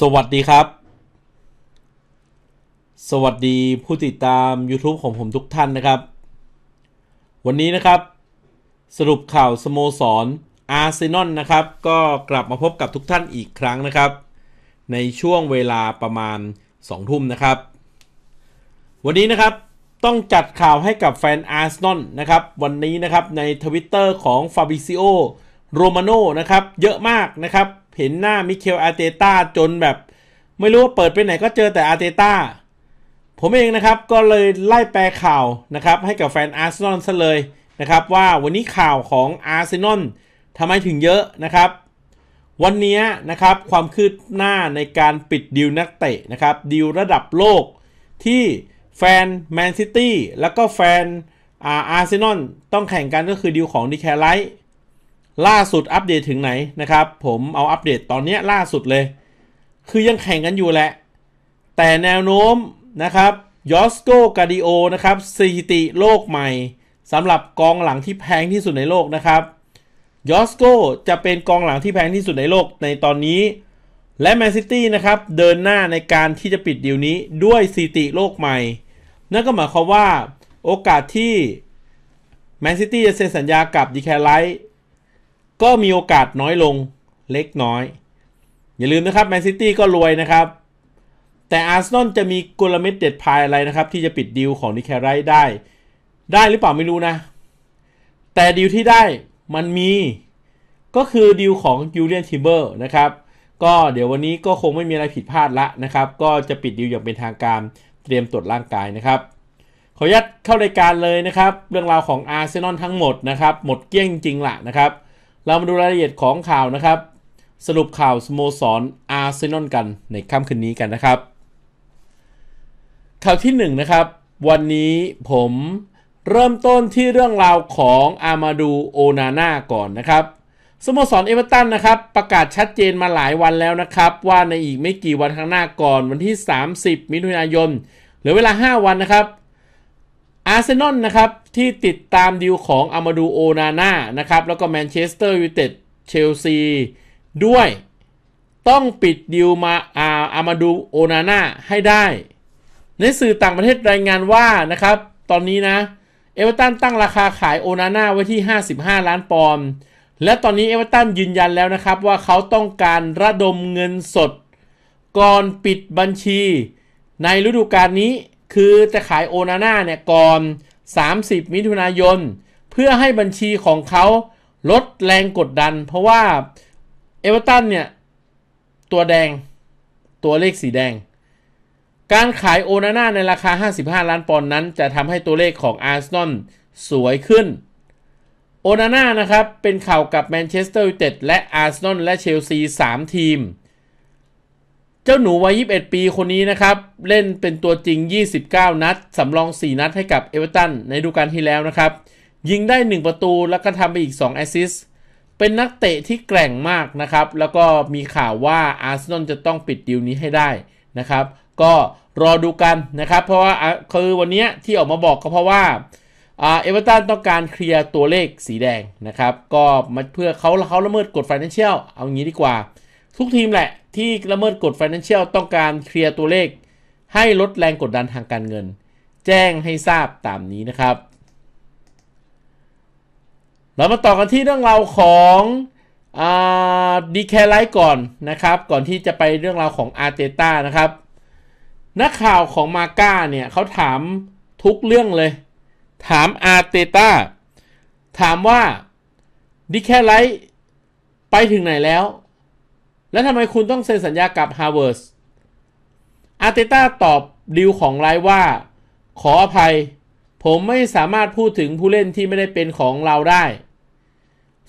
สวัสดีครับ สวัสดีผู้ติดตาม YouTube ของผมทุกท่านนะครับ วันนี้นะครับสรุปข่าวสโมสรอาร์เซนอลนะครับก็กลับมาพบกับทุกท่านอีกครั้งนะครับ ในช่วงเวลาประมาณ 2 ทุ่มนะครับ วันนี้นะครับต้องจัดข่าวให้กับแฟนอาร์เซนอลนะครับวันนี้นะครับในทวิตเตอร์ของฟาบิซิโอโรมาโนนะครับเยอะมากนะครับเห็นหน้ามิเคลอาร์เตต้าจนแบบ ไม่รู้ว่าเปิดไปไหนก็เจอแต่อาร์เตต้าผมเองนะครับก็เลยไล่แปลข่าวนะครับให้กับแฟนอาร์เซนอลซะเลยนะครับว่าวันนี้ข่าวของอาร์เซนอลทำไมถึงเยอะนะครับ วันนี้นะครับความคืบหน้าในการปิดดีลนักเตะนะครับดีลระดับโลก ที่แฟนแมนซิตี้แล้วก็แฟนอาร์เซนอลต้องแข่งกันก็คือดีลของดีแคไลท์ล่าสุดอัปเดตถึงไหนนะครับ ผมเอาอัปเดตตอนนี้ล่าสุดเลย คือยังแข่งกันอยู่แหละ แต่แนวโน้มนะครับยอสโกกาดิโอนะครับสถิติโลกใหม่สำหรับกองหลังที่แพงที่สุดในโลกนะครับยอสโกจะเป็นกองหลังที่แพงที่สุดในโลกในตอนนี้ และแมนซิตี้นะครับเดินหน้าในการที่จะปิดดีลนี้ด้วยสถิติโลกใหม่ นั่นก็หมายความว่าโอกาสที่แมนซิตี้จะเซ็นสัญญากับดีแคลไลท์ก็มีโอกาสน้อยลงเล็กน้อย อย่าลืมนะครับ แมนซิตี้ก็รวยนะครับ แต่อาร์เซนอลจะมีกลเม็ดเด็ดพายอะไรนะครับ ที่จะปิดดีลของนิแคไรได้ ได้หรือเปล่าไม่รู้นะ แต่ดีลที่ได้มันมีก็คือดีลของยูเลียนทิเบอร์นะครับก็เดี๋ยววันนี้ก็คงไม่มีอะไรผิดพลาดละนะครับ ก็จะปิดดีลอย่างเป็นทางการเตรียมตรวจร่างกายนะครับ ขออนุญาตเข้ารายการเลยนะครับ เรื่องราวของอาร์เซนอลทั้งหมดนะครับ หมดเกลี้ยงจริงละนะครับเรามาดูรายละเอียดของข่าวนะครับ สรุปข่าวสโมสรอาร์เซนอลกันในค่ำคืนนี้กันนะครับ ข่าวที่1นนะครับ วันนี้ผมเริ่มต้นที่เรื่องราวของอามาดูโอนาน่าก่อนนะครับสโมสรเอเวอร์ตันนะครับ ประกาศชัดเจนมาหลายวันแล้วนะครับ ว่าในอีกไม่กี่วันข้างหน้าก่อนวันที่ 30 มิถุนายนเหลือเวลา 5 วันนะครับอาร์เซนอลนะครับ ที่ติดตามดิวของอามาดูโอนาน่านะครับ แล้วก็แมนเชสเตอร์ยูไนเต็ด เชลซี ด้วย ต้องปิดดิวมาอาอามาดูโอนาน่าให้ได้ ในสื่อต่างประเทศรายงานว่านะครับตอนนี้นะ เอเวอร์ตันตั้งราคาขายโอนาน่าไว้ที่ 55 ล้านปอนด์และตอนนี้เอเวอร์ตันยืนยันแล้วนะครับ ว่าเขาต้องการระดมเงินสด ก่อนปิดบัญชี ในฤดูกาลนี้คือจะขายโอนาน่าเนี่ยก่อน 30 มิถุนายน เพื่อให้บัญชีของเขาลดแรงกดดัน เพราะว่า เอเวอร์ตันเนี่ยตัวแดงตัวเลขสีแดง การขายโอนาน่าในราคา 55 ล้านปอนด์นั้นจะทำให้ตัวเลขของอาร์เซนอลสวยขึ้นโอนาน่านะครับเป็นข่าวกับแมนเชสเตอร์ยูไนเต็ดและอาร์เซนอลและเชลซี3ทีมจ้าหนูวัย21 ปี คนนี้ นะครับ เล่นเป็นตัวจริง 29 นัดสำรอง 4 นัดให้กับเอเวอเรตันในฤดูกาลที่แล้วนะครับ ยิงได้ 1 ประตูแล้วก็ทำไปอีก2แอสซิสเป็นนักเตะที่แกร่งมากนะครับ แล้วก็มีข่าวว่าอาร์เซนอลจะต้องปิด ดีลนี้ให้ได้นะครับ ก็รอดูกัน นะครับ เพราะว่า คือ วันนี้ที่ออกมาบอกก็เพราะว่าเอเวอเรตันต้องการเคลียร์ตัวเลขสีแดงนะครับก็มาเพื่อเขาเขาละเมิดกฎนแลนเชียลเอางี้ดีกว่าทุกทีมแหละที่ละเมิดกฎ Financial ต้องการเคลียร์ตัวเลข ให้ลดแรงกดดันทางการเงิน แจ้งให้ทราบตามนี้นะครับ เรามาต่อกันที่เรื่องราวของดีแคไลท์ก่อนนะครับ ก่อนที่จะไปเรื่องราวของอาร์เตต้านะครับ นักข่าวของมาก้าเนี่ยเขาถามทุกเรื่องเลย ถามอาร์เตต้าถามว่าดีแคไลท์ไปถึงไหนแล้วแล้วทำไมคุณต้องเซ็นสัญญากับฮาร์เว d ร์สอาร์เตต้าตอบดิวของไลว่า ขออภัย ผมไม่สามารถพูดถึงผู้เล่นที่ไม่ได้เป็นของเราได้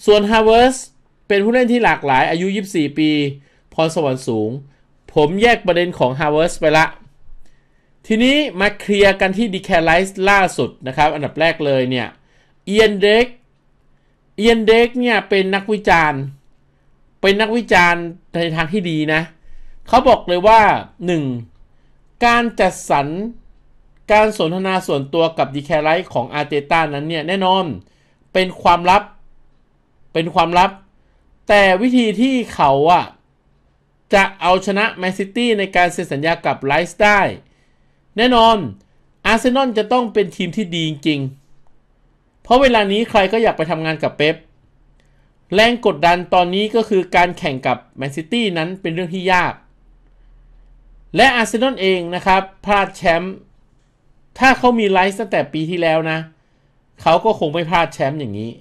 ส่วนฮาร์เว d ร์สเป็นผู้เล่นที่หลากหลายอายุ 24 ปีพรสวรรค์สูง ผมแยกประเด็นของฮาร์เว d ร์สไปละ ทีนี้มาเคลียร์กันที่ดีแคลไลส์ล่าสุด นะครับอันดับแรกเลยเนี่ยเอียนเด็กเอียนเด็กเนี่ยเป็นนักวิจารณ์เป็นนักวิจารณ์ในทางที่ดีนะ เขาบอกเลยว่า 1. การจัดสรรการสนทนาส่วนตัวกับ ดีแคไลท์ของอาร์เตต้านั้นเนี่ย แน่นอนเป็นความลับเป็นความลับ แต่วิธีที่เขาอะจะเอาชนะแมนซิตี้ในการเซ็นสัญญากับไลท์ได้ แน่นอน อาร์เซนอลจะต้องเป็นทีมที่ดีจริงเพราะเวลานี้ใครก็อยากไปทำงานกับเป๊ปแรงกดดันตอนนี้ก็คือการแข่งกับแมนซิตี้นั้นเป็นเรื่องที่ยาก และอาร์เซนอลเองนะครับ พลาดแชมป์ ถ้าเขามีไลฟ์ตั้งแต่ปีที่แล้วนะ เขาก็คงไม่พลาดแชมป์อย่างนี้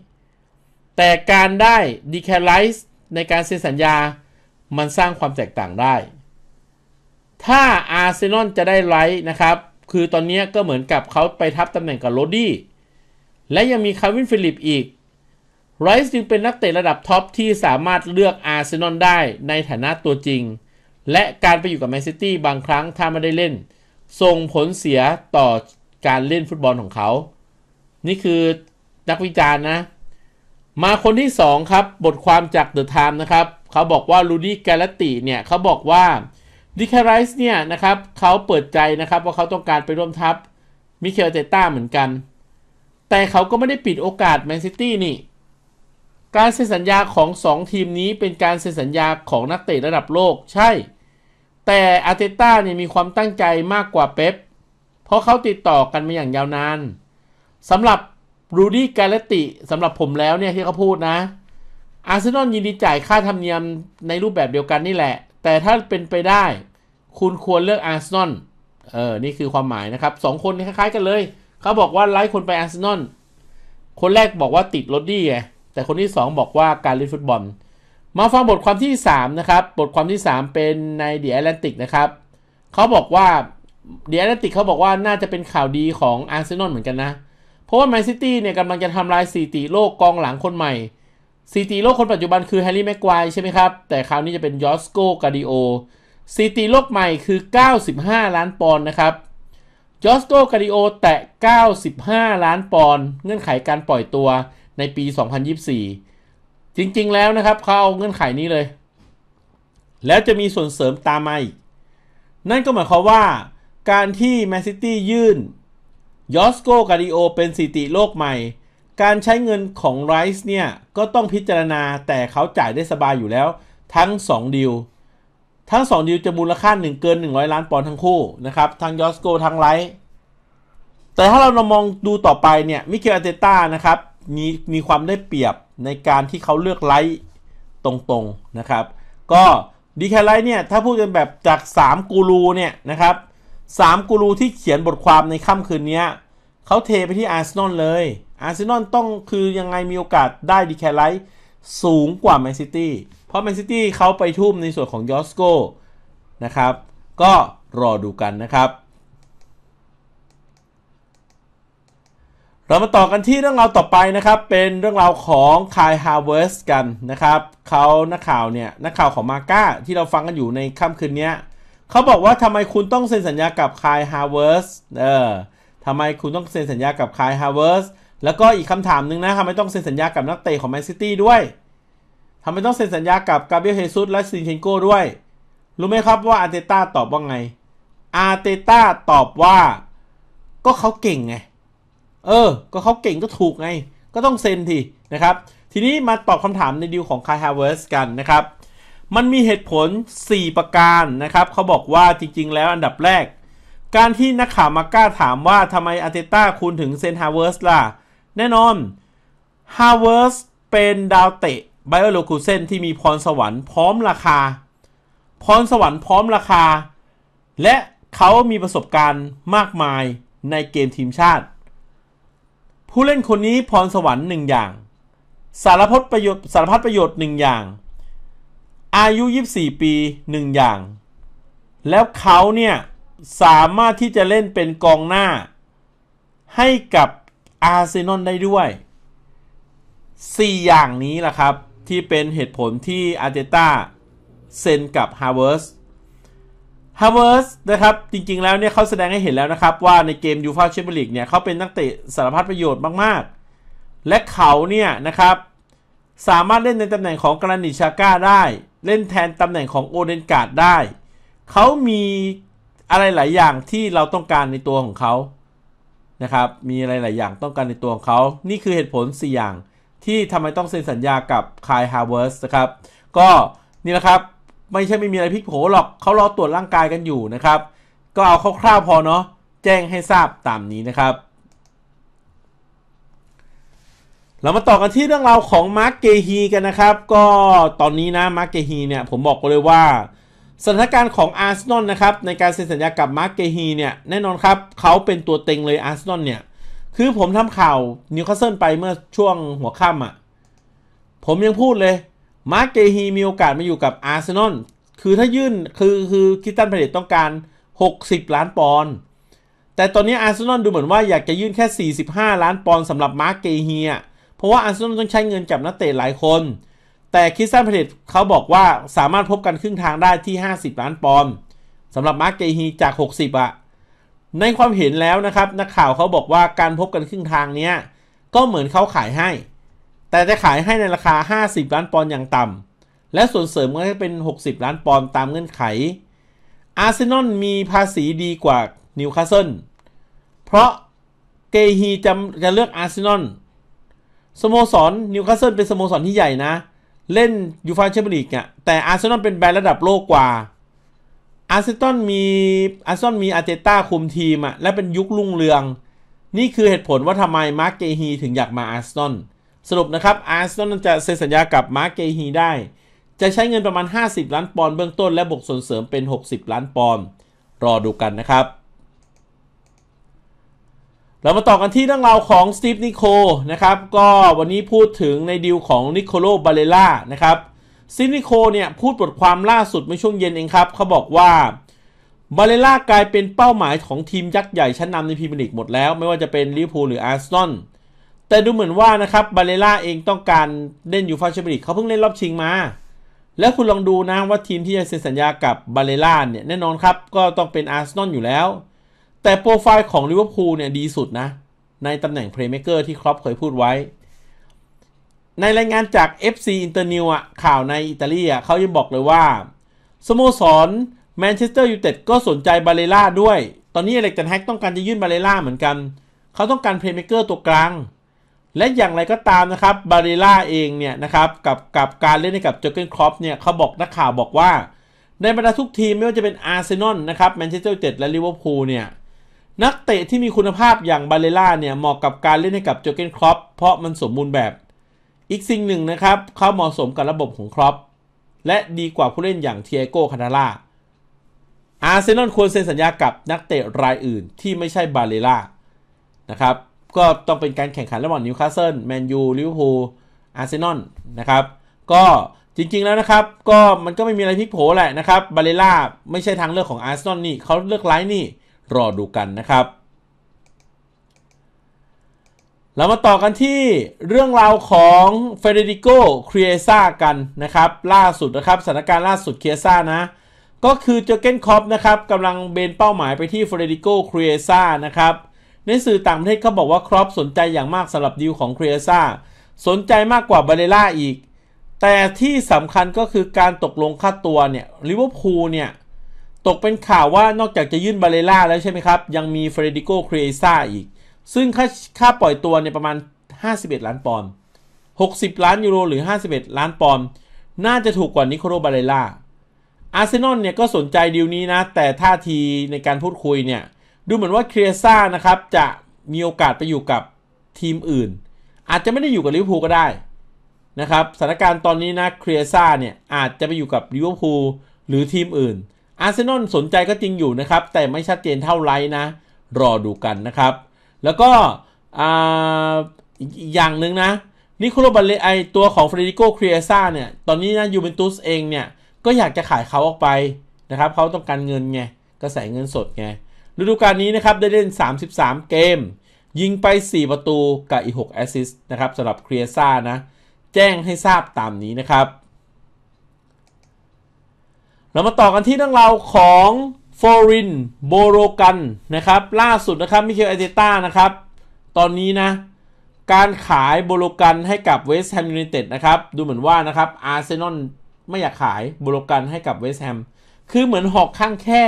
แต่การได้ดีแคไลซ์ในการเซ็นสัญญา มันสร้างความแตกต่างได้ ถ้าอาร์เซนอลจะได้ไลท์นะครับ คือตอนนี้ก็เหมือนกับเขาไปทับตำแหน่งกับโรดี้ และยังมีคาร์วินฟิลิปอีกไรซ์จึงเป็นนักเตะระดับท็อปที่สามารถเลือกอาร์เซนอลได้ในฐานะตัวจริง และการไปอยู่กับแมนซิตี้บางครั้งถ้าไม่ได้เล่นส่งผลเสียต่อการเล่นฟุตบอลของเขา นี่คือ นักวิจารณ์นะ มาคนที่ 2 ครับ บทความจากเดอะไทม์นะครับ เขาบอกว่าลูดี้แกลติเนี่ย เขาบอกว่าดิคาไรส์เนี่ยนะครับ เขาเปิดใจนะครับว่าเขาต้องการไปร่วมทัพมิเคลเตต้าเหมือนกัน แต่เขาก็ไม่ได้ปิดโอกาสแมนซิตี้นี่การเซ็นสัญญาของ 2 ทีมนี้เป็นการเซ็นสัญญาของนักเตะระดับโลกใช่ แต่อาร์เตต้าเนี่ยมีความตั้งใจมากกว่าเป๊ปเพราะเขาติดต่อกันมาอย่างยาวนาน สำหรับรูดี้กาเลติสำหรับผมแล้วเนี่ย ที่เขาพูดนะ อาร์เซนอลยินดีจ่ายค่าธรรมเนียมในรูปแบบเดียวกันนี่แหละ แต่ถ้าเป็นไปได้ คุณควรเลือกอาร์เซนอล เออ นี่คือความหมายนะครับสองคนคล้ายๆกันเลยเขาบอกว่าไลค์คนไปอาร์เซนอล คนแรกบอกว่าติดรถดี้ไงแต่คนที่ 2 บอกว่าการเล่นฟุตบอลมาฟังบทความที่ 3 นะครับ บทความที่ 3 เป็นในเดียแอตแลนติกนะครับ เขาบอกว่าเดียแอตแลนติกเขาบอกว่าน่าจะเป็นข่าวดีของอาร์เซนอลเหมือนกันนะ เพราะว่าแมนซิตี้เนี่ยกำลังจะทำลายสถิติโลกกองหลังคนใหม่สถิติโลกคนปัจจุบันคือแฮร์รี่แม็กควายใช่ไหมครับ แต่คราวนี้จะเป็นยอสโกกาดิโอสถิติโลกใหม่คือ 95 ล้านปอนด์นะครับ ยอสโกกาดิโอแตะ95 ล้านปอนด์เงื่อนไขการปล่อยตัวในปี 2024 จริงๆ แล้วนะครับเขาเอาเงื่อนไขนี้เลย แล้วจะมีส่วนเสริมตามมาอีกนั่นก็หมายความว่าการที่แมนซิตี้ยื่นยอสโกกาดิโอเป็นสิติโลกใหม่ การใช้เงินของไรซ์เนี่ย ก็ต้องพิจารณาแต่เขาจ่ายได้สบายอยู่แล้วทั้ง 2ดิวทั้ง 2ดิวจะมูลค่า 1 เกิน 100 ล้านปอนด์ทั้งคู่ นะครับ ทั้งยอสโกทั้งไรซ์แต่ถ้าเรามองดูต่อไปเนี่ยมิเกลอาเตต้านะครับมีมีความได้เปรียบในการที่เขาเลือกไลท์ตรงๆนะครับ ก็ดีแคไลท์เนี่ยถ้าพูดกันแบบจาก 3 กูรูเนี่ยนะครับสามกูรูที่เขียนบทความในค่ำคืนนี้ เขาเทไปที่อาร์เซนอลเลยอาร์เซนอลต้องคือยังไงมีโอกาสได้ดีแคไลท์สูงกว่าแมนซิตี้เพราะแมนซิตี้เขาไปทุ่มในส่วนของยอสโกนะครับ ก็รอดูกันนะครับเรามาต่อกันที่เรื่องราวต่อไปนะครับเป็นเรื่องราวของคายฮาร์เวิร์สกันนะครับเขานักข่าวเนี่ยนักข่าวของมาก้าที่เราฟังกันอยู่ในค่ำคืนนี้เขาบอกว่าทำไมคุณต้องเซ็นสัญญากับคายฮาร์เวิร์สเออทำไมคุณต้องเซ็นสัญญากับคายฮาร์เวิร์สแล้วก็อีกคำถามหนึ่งนะทำไมต้องเซ็นสัญญากับนักเตะของแมนซิตี้ด้วยทำไมต้องเซ็นสัญญากับกาเบรียลเฮซุสและซินเชนโก้ด้วยรู้ไหมครับว่าอาร์เตต้าตอบว่าไงอาร์เตต้าตอบว่า ก็เขาเก่งไงเออ ก็เขาเก่งก็ถูกไง ก็ต้องเซ็นทีนะครับ ทีนี้มาตอบคำถามในดีลของคา i h a v เวิร์สกันนะครับ มันมีเหตุผล 4 ประการนะครับ เขาบอกว่าจริงๆ แล้วอันดับแรก การที่นักข่าวมาก้าถามว่าทำไมอาร์เตต้าคุณถึงเซ็นฮาวเวิร์สล่ะ แน่นอนฮาวเวิร์สเป็นดาวเตะไบโอโลคูเซนที่มีพรสวรรค์พร้อมราคา พรสวรรค์พร้อมราคา และเขามีประสบการณ์มากมายในเกมทีมชาติผู้เล่นคนนี้พรสวรรค์หนึ่งอย่าง สารพัดประโยชน์สารพัดประโยชน์หนึ่งอย่าง อายุ 24 ปีหนึ่งอย่าง แล้วเขาเนี่ย สามารถที่จะเล่นเป็นกองหน้า ให้กับอาร์เซนอลได้ด้วย 4 อย่างนี้แหละครับที่เป็นเหตุผลที่อาร์เตต้า เซ็นกับฮาร์เวิร์สฮาวเวิร์สนะครับจริง ๆแล้วเนี่ยเขาแสดงให้เห็นแล้วนะครับว่าในเกมยูฟาแชมเปี้ยนลีกเนี่ยเขาเป็นนักเตะสารพัดประโยชน์มากๆ และเขาเนี่ยนะครับสามารถเล่นในตำแหน่งของกรานิชาก้าได้ เล่นแทนตำแหน่งของโอเดนการ์ดได้เขามีอะไรหลายอย่างที่เราต้องการในตัวของเขานะครับ มีอะไรหลายอย่างต้องการในตัวของเขานี่คือเหตุผล 4อย่างที่ทำไมต้องเซ็นสัญญากับคายฮาวเวิร์สนะครับ ก็นี่แหละครับไม่ใช่ไม่มีอะไรพลิกโผหรอกเขารอตรวจร่างกายกันอยู่นะครับ ก็เอาคร่าวๆพอเนาะแจ้งให้ทราบตามนี้นะครับ เรามาต่อกันที่เรื่องราวของมาร์กเกฮีกันนะครับ ก็ตอนนี้นะมาร์กเกฮีเนี่ยผมบอกเลยว่าสถานการณ์ของอาร์เซนอลนะครับในการเซ็นสัญญากับมาร์กเกฮีเนี่ย แน่นอนครับเขาเป็นตัวเต็งเลยอาร์เซนอลเนี่ย คือผมทำข่าวนิวคาสเซิลไปเมื่อช่วงหัวค่ำอะ่ะผมยังพูดเลยมาร์ก เกฮี มีโอกาสมาอยู่กับอาร์เซนอล คือถ้ายื่นคือ คือคิสตันเพเดตต้องการ 60 ล้าน ปอนด์ แต่ตอนนี้ อาร์เซนอล ดูเหมือนว่าอยากจะยื่นแค่ 45 ล้าน ปอนด์สำหรับ มาร์ก เกฮีอ่ะเพราะว่า อาร์เซนอล ต้อง ใช้เงิน จับ นักเตะ หลายคน แต่คิสตันเพเดตเขาบอกว่าสามารถพบกันครึ่งทาง ได้ ที่ 50 ล้าน ปอนด์สำหรับ มาร์ก เกฮี จาก 60อ่ะ ในความเห็นแล้ว นะครับ นักข่าวเขาบอกว่า การ พบกัน ครึ่งทางเนี้ยก็เหมือนเขาขายให้แต่จะขายให้ในราคา 50 ล้านปอนด์อย่างต่ำ และส่วนเสริมก็จะเป็น 60 ล้านปอนด์ตามเงื่อนไข อาร์เซนอลมีภาษีดีกว่านิวคาสเซิล เพราะเกฮีจะจะเลือกอาร์เซนอลสโมสรนิวคาสเซิลเป็นสโมสรที่ใหญ่นะ เล่นยูฟาแชมเปี้ยนลีกอ่ะแต่อาร์เซนอลเป็นแบรนด์ระดับโลกกว่า อาร์เซนอลมีอาร์เซนอลมีอาร์เจต้าคุมทีมอะและเป็นยุครุ่งเรือง นี่คือเหตุผลว่าทำไมมาร์กเกฮีถึงอยากมาอาร์เซนอลสรุปนะครับอาร์เซนอลจะเซ็นสัญญากับมาร์เกฮีได้ จะใช้เงินประมาณ 50 ล้านปอนด์เบื้องต้นและบวกส่วนเสริมเป็น 60 ล้านปอนด์รอดูกันนะครับ เรามาต่อกันที่เรื่องราวของสตีฟนิโคนะครับก็วันนี้พูดถึงในดีลของนิโคโลบาเลล่านะครับซินิโคเนี่ยพูดบทความล่าสุดเมื่อช่วงเย็นเองครับเขาบอกว่าบาเลล่ากลายเป็นเป้าหมายของทีมยักษ์ใหญ่ชั้นนำในพรีเมียร์ลีกหมดแล้วไม่ว่าจะเป็นลิเวอร์พูลหรืออาร์เซนอลแต่ดูเหมือนว่านะครับบาเลล่าเองต้องการเล่นอยู่ฟาชิเปี้กเขาเพิ่งเล่นรอบชิงมา แล้วคุณลองดูนะว่าทีมที่จะเซ็นสัญญากับบาเลล่าเนี่ย แน่นอนครับ ก็ต้องเป็นอาร์เซนอลอยู่แล้ว แต่โปรไฟล์ของลิเวอร์พูลเนี่ยดีสุดนะ ในตำแหน่งเพลย์เมคเกอร์ที่ครอปเคยพูดไว้ ในรายงานจาก FC i n t e r n e w อ่ะ ข่าวในอิตาลีอ่ะเขายังบอกเลยว่าสโมสรแมนเชสเตอร์ยูไนเต็ดก็สนใจบาเลล่าด้วย ตอนนี้อเล็กแตนแฮกต้องการจะยื่นบาเลล่าเหมือนกัน เขาต้องการเพลย์เมคเกอร์ตัวกลางและอย่างไรก็ตามนะครับ บาริล่าเองเนี่ยนะครับ กับกับการเล่นกับเจอเกนครอปเนี่ย เขาบอกนักข่าวบอกว่า ในบรรดาทุกทีมไม่ว่าจะเป็นอาร์เซนอลนะครับแมนเชสเตอร์ยูไนเต็ดและลิเวอร์พูลเนี่ย นักเตะที่มีคุณภาพอย่างบาเลล่าเนี่ยเหมาะกับการเล่นให้กับโจเกนครอปเพราะมันสมบูรณ์แบบ อีกสิ่งหนึ่งนะครับเขาเหมาะสมกับระบบของครอปและดีกว่าผู้เล่นอย่างเทียโก้คานาล่าอาร์เซนอลควรเซ็นสัญญากับ นักเตะรายอื่นที่ไม่ใช่บาเลล่านะครับก็ต้องเป็นการแข่งขันระหว่างนิวคาสเซิลแมนยูลิเวอร์พูลอาร์เซนอลนะครับ ก็จริงๆแล้วนะครับก็มันก็ไม่มีอะไรพลิกโผแหละนะครับบาเลล่าไม่ใช่ทางเลือกของอาร์เซนอลนี่ เขาเลือกไลน์นี่ รอดูกันนะครับ เรามาต่อกันที่เรื่องราวของเฟเดริโกครีเอซ่ากันนะครับ ล่าสุดนะครับสถานการณ์ล่าสุดครีเอซ่านะ ก็คือเจอเกนคอปนะครับกำลังเบนเป้าหมายไปที่เฟเดริโกครีเอซ่านะครับในสื่อต่างประเทศเขาบอกว่าครอปสนใจอย่างมากสำหรับดีลของเครีซาสนใจมากกว่าบาเลล่าอีก แต่ที่สำคัญก็คือการตกลงค่าตัวเนี่ยลิเวอร์พูลเนี่ย ตกเป็นข่าวว่านอกจากจะยื่นบาเลล่าแล้วใช่ไหมครับ ยังมีเฟรดิโกเครีซาอีก ซึ่งค่าค่าปล่อยตัวเนี่ยประมาณ 51 ล้านปอนด์60 ล้านยูโรหรือ 51 ล้านปอนด์น่าจะถูกกว่านิโคโรบาเลล่าอาร์เซนอลเนี่ยก็สนใจดีลนี้นะแต่ท่าทีในการพูดคุยเนี่ยดูเหมือนว่าเครซ่านะครับ จะมีโอกาสไปอยู่กับทีมอื่น อาจจะไม่ได้อยู่กับลิเวอร์พูลก็ได้นะครับสถานการณ์ตอนนี้นะเครซ่าเนี่ย อาจจะไปอยู่กับลิเวอร์พูลหรือทีมอื่นอาร์เซนอลสนใจก็จริงอยู่นะครับ แต่ไม่ชัดเจนเท่าไรนะ รอดูกันนะครับ แล้วก็ออย่างหนึ่งนะนิโคลบาเลไอตัวของเฟรดิโกครีเอซ่าเนี่ย ตอนนี้นะยูเวนตุสเองเนี่ย ก็อยากจะขายเขาออกไปนะครับเขาต้องการเงินไงกระแสเงินสดไงฤดูกาลนี้นะครับ ได้เล่น 33 เกม ยิงไป 4 ประตูกับอีก 6 แอสซิสต์นะครับสำหรับเครียซ่านะ แจ้งให้ทราบตามนี้นะครับ เรามาต่อกันที่เรื่องราวของฟอรินโบโรกันนะครับ ล่าสุดนะครับมิเคลอเตต้านะครับ ตอนนี้นะ การขายโบโลกันให้กับเวสต์แฮมยูไนเต็ดนะครับ ดูเหมือนว่านะครับอาร์เซนอลไม่อยากขายโบโลกันให้กับเวสต์แฮมคือเหมือนหอกข้างแค่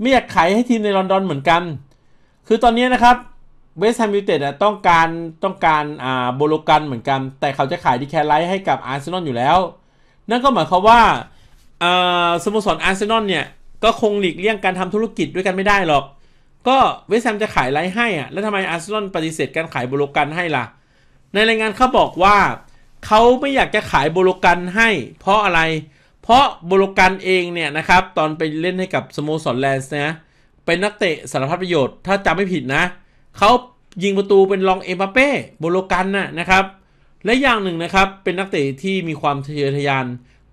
ไม่อยากขายให้ทีมในลอนดอนเหมือนกัน คือตอนนี้นะครับเวสต์แฮมยูเต็ดต้องการต้องการอ่าโบโลกันเหมือนกัน แต่เขาจะขายดีแคลไลท์ให้กับอาร์เซนอลอยู่แล้ว นั่นก็หมายความว่าอ่าสโมสรอาร์เซนอลเนี่ย ก็คงหลีกเลี่ยงการทำธุรกิจด้วยกันไม่ได้หรอก ก็เวสต์แฮมจะขายไลท์ให้อ่ะแล้วทำไมอาร์เซนอลปฏิเสธการขายโบโลกันให้ล่ะ ในรายงานเขาบอกว่า เขาไม่อยากจะขายโบโลกันให้ เพราะอะไรเพราะโบโลกันเองเนี่ยนะครับตอนไปเล่นให้กับสโมสรแลนส์นะเป็นนักเตะสารพัดประโยชน์ถ้าจำไม่ผิดนะ เขายิงประตูเป็นรองเอ็มบเป้โบโลกันนะนะครับ และอย่างหนึ่งนะครับ เป็นนักเตะที่มีความทะเยอทะยาน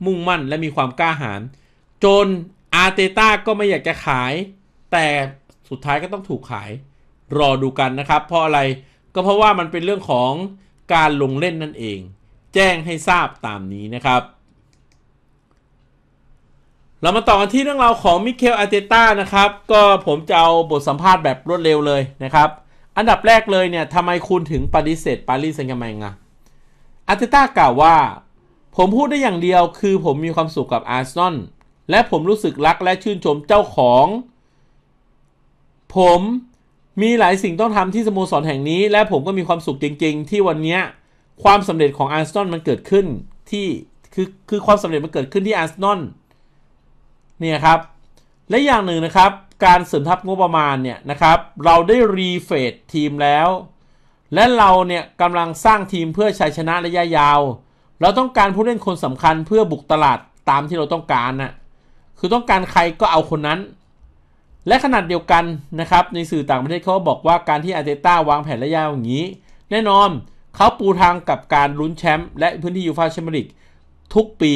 มุ่งมั่นและมีความกล้าหาญจนอาร์เตต้าก็ไม่อยากจะขาย แต่สุดท้ายก็ต้องถูกขาย รอดูกันนะครับ เพราะอะไรก็เพราะว่ามันเป็นเรื่องของการลงเล่นนั่นเอง แจ้งให้ทราบตามนี้นะครับเรามาต่อกันที่เรื่องราวของมิเคลอาเตต้านะครับ ก็ผมจะเอาบทสัมภาษณ์แบบรวดเร็วเลยนะครับ อันดับแรกเลยเนี่ยทำไมคุณถึงปฏิเสธปารีสแซงต์แมงอะอาเตต้ากล่าวว่า ผมพูดได้อย่างเดียวคือผมมีความสุขกับอาร์เซนอลและผมรู้สึกรักและชื่นชมเจ้าของ ผม มีหลายสิ่งต้องทำที่สโมสรแห่งนี้ และผมก็มีความสุขจริงๆ ที่วันนี้ความสำเร็จของอาร์เซนอลมันเกิดขึ้นที่คือคือความสำเร็จมันเกิดขึ้นที่อาร์เซนอลเนี่ยครับ และอย่างหนึ่งนะครับ การสืบทับงบประมาณเนี่ยนะครับ เราได้รีเฟดทีมแล้ว และเราเนี่ยกำลังสร้างทีมเพื่อชัยชนะระยะยาว เราต้องการผู้เล่นคนสำคัญเพื่อบุกตลาดตามที่เราต้องการนะคือต้องการใครก็เอาคนนั้น และขนาดเดียวกันนะครับ ในสื่อต่างประเทศเขาบอกว่าการที่อาร์เตต้าวางแผนระยะยาวอย่างนี้ แน่นอนเขาปูทางกับการลุ้นแชมป์และพื้นที่ยูฟาแชมเปี้ยนลีกทุกปี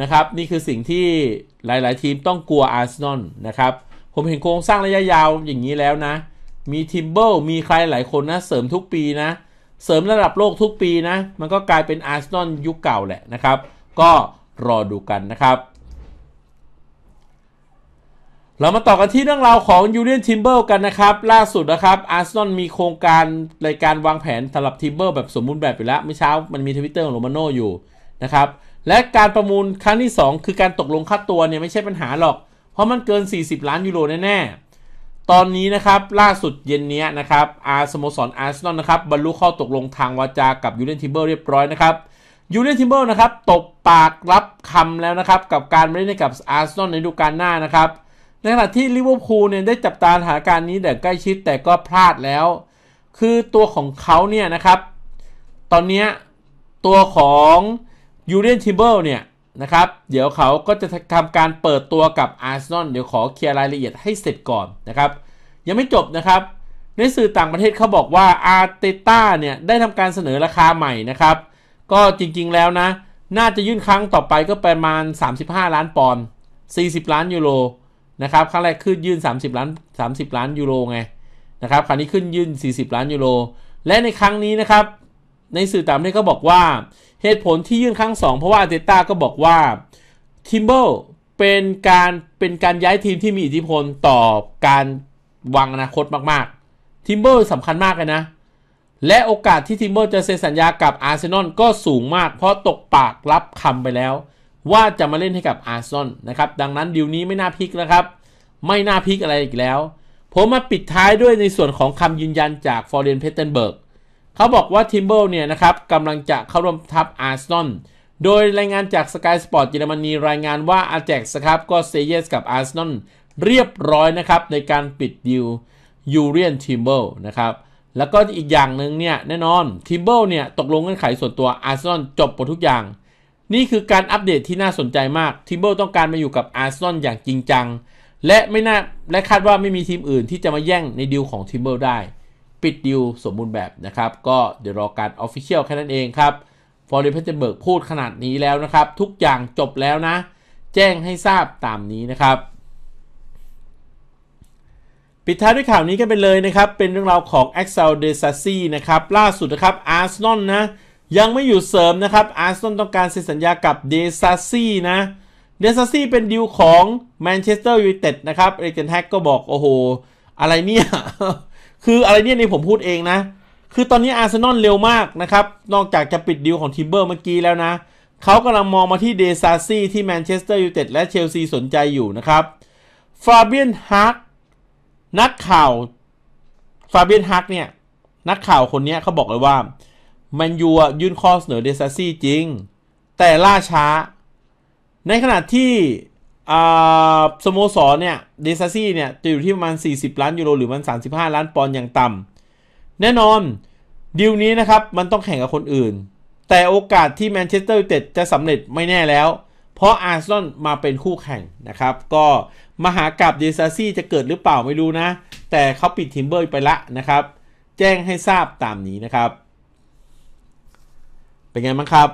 นะครับ นี่คือสิ่งที่หลาย ๆ ทีมต้องกลัวอาร์เซนอลนะครับ ผมเห็นโครงสร้างระยะยาวอย่างนี้แล้วนะ มีทิมเบิลมีใครหลายคนนะ เสริมทุกปีนะ เสริมระดับโลกทุกปีนะ มันก็กลายเป็นอาร์เซนอลยุคเก่าแหละนะครับ ก็รอดูกันนะครับ เรามาต่อกันที่เรื่องราวของยูเลียนทิมเบิลกันนะครับ ล่าสุดนะครับ อาร์เซนอลมีโครงการรายการวางแผนสำหรับทิมเบิลแบบสมบูรณ์แบบอยู่แล้วเมื่อเช้ามันมีทวิตเตอร์ของโรมาโนอยู่นะครับและการประมูลครั้งที่ 2 คือการตกลงค่าตัวเนี่ยไม่ใช่ปัญหาหรอก เพราะมันเกิน 40 ล้านยูโรแน่ๆ ตอนนี้นะครับล่าสุดเย็นนี้นะครับ อาร์สโมสรอาร์เซนอลนะครับบรรลุข้อตกลงทางวาจากับยูเรนทิเบอร์เรียบร้อยนะครับยูเรนทิเบอร์นะครับตบปากรับคำแล้วนะครับ กับการเล่นกับอาร์เซนอลในฤดูกาลหน้านะครับในขณะที่ลิเวอร์พูลเนี่ยได้จับตาสถานการณ์นี้แต่ใกล้ชิดแต่ก็พลาดแล้วคือตัวของเขาเนี่ยนะครับตอนนี้ตัวของยูเรียนทิเบิลเนี่ยนะครับ เดี๋ยวเขาก็จะทำการเปิดตัวกับอาร์เซนอลเดี๋ยวขอเคลียร์รายละเอียดให้เสร็จก่อนนะครับยังไม่จบนะครับ ในสื่อต่างประเทศเขาบอกว่าอาร์เตต้าเนี่ย ได้ทำการเสนอราคาใหม่นะครับ ก็จริงๆแล้วนะ น่าจะยื่นครั้งต่อไปก็ประมาณ 35 ล้านปอนด์40 ล้านยูโรนะครับ ครั้งแรกขึ้นยื่น30 ล้าน30 ล้านยูโรไงนะครับครั้งนี้ขึ้นยื่น 40 ล้านยูโรและในครั้งนี้นะครับในสื่อต่างประเทศก็บอกว่าเหตุผลที่ยื่นครั้งสองเพราะว่าเตต้าก็บอกว่าทิมเบิลเป็นการเป็นการย้ายทีมที่มีอิทธิพลต่อการวางอนาคตมากๆทิมเบิลสำคัญมากเลยนะ และโอกาสที่ทิมเบิลจะเซ็นสัญญากับอาร์เซนอลก็สูงมากเพราะตกปากรับคำไปแล้ว ว่าจะมาเล่นให้กับอาร์เซนอลนะครับ ดังนั้นดีลนี้ไม่น่าพลิกนะครับ ไม่น่าพลิกอะไรอีกแล้วผมมาปิดท้ายด้วยในส่วนของคำยืนยันจากฟอร์เรนเพเทนเบิร์กเขาบอกว่าทิมเบิลเนี่ยนะครับกำลังจะเข้าร่วมทัพอาร์ซอนโดยรายงานจากสกายสปอร์ตเยอรมนี รายงานว่าอาแจ็กส์ครับก็เซเยสกับอาร์ซอนเรียบร้อยนะครับในการปิดดิวยูเรียนทิมเบิลนะครับ แล้วก็อีกอย่างหนึ่งเนี่ย แน่นอนทิมเบิลเนี่ย ตกลงเงื่อนไขส่วนตัวอาร์ซอนจบหมดทุกอย่าง นี่คือการอัปเดตที่น่าสนใจมากทิมเบิลต้องการมาอยู่กับอาร์ซอนอย่างจริงจังและไม่น่าและคาดว่าไม่มีทีมอื่นที่จะมาแย่งในดิวของทิมเบิลได้ปิดดิวสมบูรณ์แบบนะครับ ก็เดี๋ยวรอการออฟฟิเชียลแค่นั้นเองครับ ฟอร์เรนเพนเบิร์กพูดขนาดนี้แล้วนะครับ ทุกอย่างจบแล้วนะ แจ้งให้ทราบตามนี้นะครับ ปิดท้ายด้วยข่าวนี้กันไปเลยนะครับ เป็นเรื่องราวของ a x e l d e s a s i นะครับ ล่าสุดนะครับอาร์เซนอลนะ ยังไม่อยู่เสริมนะครับอาร์เซนอลต้องการเซ็นสัญญากับเดซสซีนะเดซสซีเป็นดิวของแมนเชสเตอร์ยูไนเต็ดนะครับเอเจนแฮกก็บอกโอ้โหอะไรเนี่ยคืออะไรเนี่ยนี่ผมพูดเองนะ คือตอนนี้อาร์เซนอลเร็วมากนะครับ นอกจากจะปิดดีลของทิมเบอร์เมื่อกี้แล้วนะ เขากำลังมองมาที่เดซาซี่ที่แมนเชสเตอร์ยูไนเต็ดและเชลซีสนใจอยู่นะครับ ฟาเบียนฮักนักข่าว ฟาเบียนฮักเนี่ย นักข่าวคนนี้เขาบอกเลยว่าแมนยูยื่นข้อเสนอเดซาซี่จริง แต่ล่าช้า ในขณะที่สโมสรเนี่ยเดซซี่เนี่ย จะอยู่ที่ประมาณ 40 ล้านยูโรหรือมัน35 ล้านปอนด์อย่างต่ำแน่นอนดีลนี้นะครับ มันต้องแข่งกับคนอื่น แต่โอกาสที่แมนเชสเตอร์ยูไนเต็ดจะสำเร็จไม่แน่แล้ว เพราะอาร์เซนอลมาเป็นคู่แข่งนะครับ ก็มหากราบเดซซี่จะเกิดหรือเปล่าไม่รู้นะ แต่เขาปิดทิมเบอร์ไปละนะครับ แจ้งให้ทราบตามนี้นะครับ เป็นไงบ้างครับ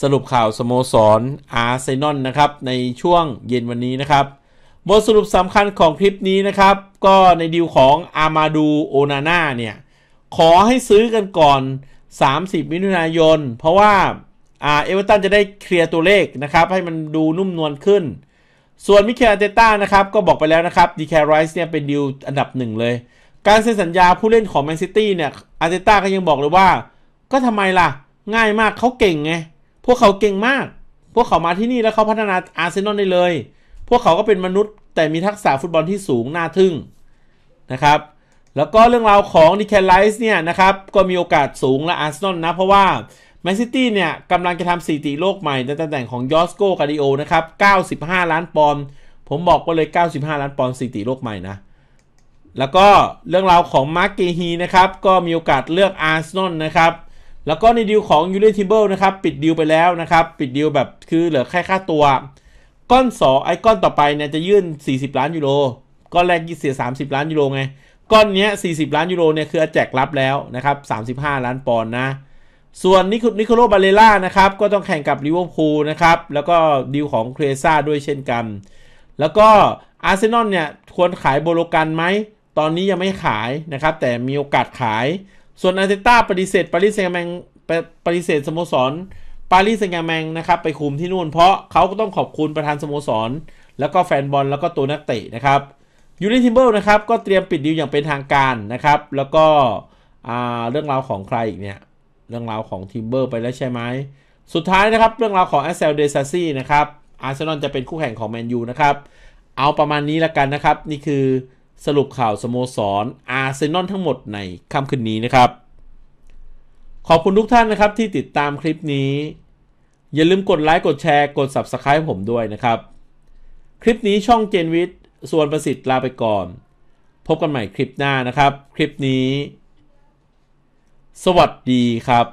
สรุปข่าว สโมสร อาร์เซนอลนะครับ ในช่วงเย็นวันนี้นะครับบทสรุปสำคัญของคลิปนี้นะครับ ก็ในดีลของอามาดูโอนาน่าเนี่ย ขอให้ซื้อกันก่อน 30 มิถุนายน เพราะว่าอาเอเวอร์ตันจะได้เคลียร์ตัวเลขนะครับ ให้มันดูนุ่มนวลขึ้น ส่วนมิเคลอาเตต้านะครับ ก็บอกไปแล้วนะครับดีแคไรส์เนี่ยเป็นดีลอันดับหนึ่งเลยการเซ็นสัญญาผู้เล่นของแมนซิตี้เนี่ยอาเตต้าก็ยังบอกเลยว่า ก็ทำไมล่ะง่ายมากเขาเก่งไงพวกเขาเก่งมาก พวกเขามาที่นี่แล้วเขาพัฒนาอาร์เซนอลได้เลย พวกเขาก็เป็นมนุษย์แต่มีทักษะฟุตบอลที่สูงน่าทึ่งนะครับ แล้วก็เรื่องราวของดิแคลไลส์เนี่ยนะครับก็มีโอกาสสูงและอาร์เซนอลนะเพราะว่าแมนซิตี้เนี่ยกำลังจะทำสถิติโลกใหม่ในตำแหน่งของยอสโกกาดิโอนะครับ95 ล้านปอนด์ผมบอกไปเลย 95 ล้านปอนด์สถิติโลกใหม่นะแล้วก็เรื่องราวของมาร์กเกฮีนะครับก็มีโอกาสเลือกอาร์เซนอลนะครับแล้วก็ในดีลของยูเลนทิเบิลนะครับปิดดีลไปแล้วนะครับ ปิดดีลแบบคือเหลือแค่ค่าตัว ก้อน2ไอ้ก้อนต่อไปเนี่ยจะยื่น 40 ล้านยูโรก้อนแรกเสีย 30 ล้านยูโรไงก้อนเนี้ย 40 ล้านยูโรเนี่ยคือแจกรับแล้วนะครับ 35 ล้านปอนด์นะ ส่วนนิโคโลบาเลล่านะครับก็ต้องแข่งกับลิเวอร์พูลนะครับ แล้วก็ดีลของเครซ่าด้วยเช่นกัน แล้วก็อาร์เซนอลเนี่ยควรขายโบโลกันไหมตอนนี้ยังไม่ขายนะครับแต่มีโอกาสขายส่วนอาร์เตต้าปฏิเสธปารีสแซงแมงปฏิเสธสโมสรปารีสแซงแมงนะครับไปคุมที่นู่นเพราะเขาก็ต้องขอบคุณประธานสโมสร แล้วก็แฟนบอลแล้วก็ตัวนักเตะนะครับยูนิทิมเบิลนะครับก็เตรียมปิดดีลอย่างเป็นทางการนะครับ แล้วก็เรื่องราวของใครอีกเนี่ย เรื่องราวของทิมเบอร์ไปแล้วใช่ไหมสุดท้ายนะครับเรื่องราวของแอสเซลเดซสซี่นะครับอาร์เซนอลจะเป็นคู่แข่งของแมนยูนะครับเอาประมาณนี้ละกันนะครับ นี่คือสรุปข่าว สโมสร อาร์เซนอลทั้งหมด ในค่ำคืนนี้นะครับ ขอบคุณทุกท่านนะครับที่ติดตามคลิปนี้ อย่าลืมกดไลค์กดแชร์กด Subscribe ผมด้วยนะครับ คลิปนี้ช่องเจนวิทย์ส่วนประสิทธิ์ลาไปก่อน พบกันใหม่คลิปหน้านะครับ คลิปนี้ สวัสดีครับ